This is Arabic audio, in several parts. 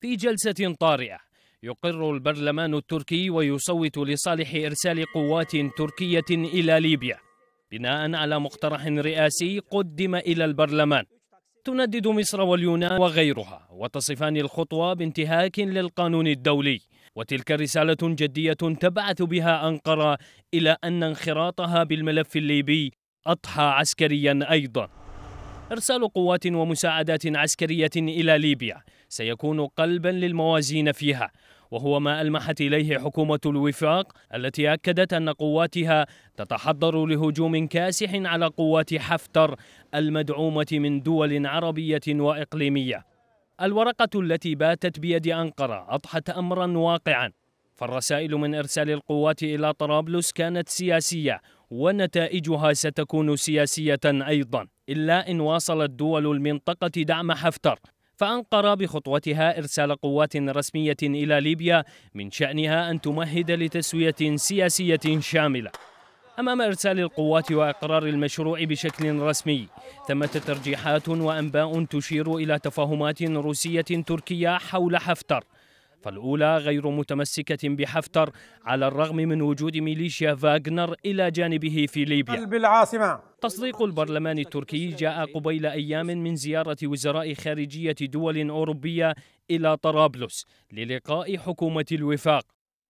في جلسة طارئة يقر البرلمان التركي ويصوت لصالح إرسال قوات تركية إلى ليبيا بناء على مقترح رئاسي قدم إلى البرلمان تندد مصر واليونان وغيرها وتصفان الخطوة بانتهاك للقانون الدولي وتلك رسالة جدية تبعث بها أنقرة إلى أن انخراطها بالملف الليبي أضحى عسكريا أيضا إرسال قوات ومساعدات عسكرية إلى ليبيا سيكون قلبا للموازين فيها وهو ما ألمحت إليه حكومة الوفاق التي أكدت أن قواتها تتحضر لهجوم كاسح على قوات حفتر المدعومة من دول عربية وإقليمية الورقة التي باتت بيد أنقرة أضحت أمرا واقعا فالرسائل من إرسال القوات إلى طرابلس كانت سياسية ونتائجها ستكون سياسية أيضاً إلا إن واصلت دول المنطقة دعم حفتر فأنقرة بخطوتها إرسال قوات رسمية إلى ليبيا من شأنها أن تمهد لتسوية سياسية شاملة أمام إرسال القوات وإقرار المشروع بشكل رسمي ثمة ترجيحات وأنباء تشير إلى تفاهمات روسية تركية حول حفتر فالأولى غير متمسكة بحفتر على الرغم من وجود ميليشيا فاغنر إلى جانبه في ليبيا قلب العاصمة تصديق البرلمان التركي جاء قبيل أيام من زيارة وزراء خارجية دول أوروبية إلى طرابلس للقاء حكومة الوفاق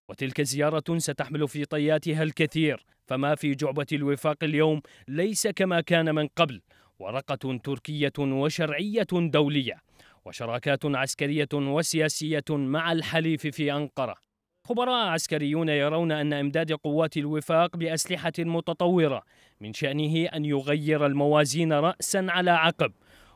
وتلك زيارة ستحمل في طياتها الكثير فما في جعبة الوفاق اليوم ليس كما كان من قبل ورقة تركية وشرعية دولية وشراكات عسكرية وسياسية مع الحليف في أنقرة خبراء عسكريون يرون أن إمداد قوات الوفاق بأسلحة متطورة من شأنه أن يغير الموازين رأسا على عقب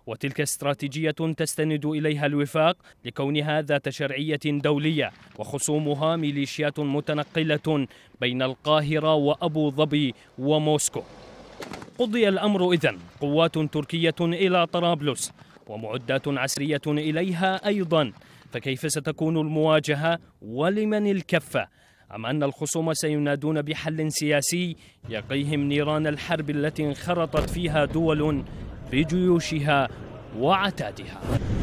وتلك استراتيجية تستند إليها الوفاق لكونها ذات شرعية دولية وخصومها ميليشيات متنقلة بين القاهرة وأبو ظبي وموسكو قضي الأمر إذن قوات تركية إلى طرابلس ومعدات عسرية إليها أيضا فكيف ستكون المواجهة ولمن الكفة أم أن الخصوم سينادون بحل سياسي يقيهم نيران الحرب التي انخرطت فيها دول بجيوشها وعتادها